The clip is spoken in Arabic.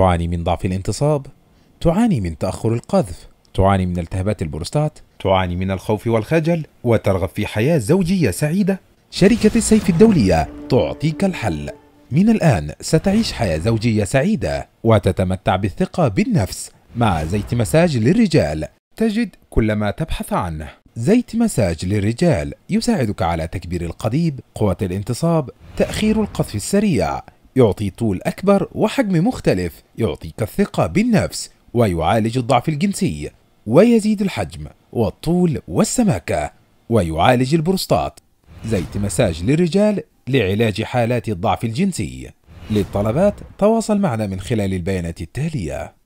تعاني من ضعف الانتصاب تعاني من تأخر القذف تعاني من التهابات البروستات تعاني من الخوف والخجل وترغب في حياة زوجية سعيدة شركة السيف الدولية تعطيك الحل من الآن ستعيش حياة زوجية سعيدة وتتمتع بالثقة بالنفس مع زيت مساج للرجال تجد كل ما تبحث عنه زيت مساج للرجال يساعدك على تكبير القضيب قوة الانتصاب تأخير القذف السريع يعطي طول أكبر وحجم مختلف يعطيك الثقة بالنفس ويعالج الضعف الجنسي ويزيد الحجم والطول والسماكة ويعالج البروستات زيت مساج للرجال لعلاج حالات الضعف الجنسي للطلبات تواصل معنا من خلال البيانات التالية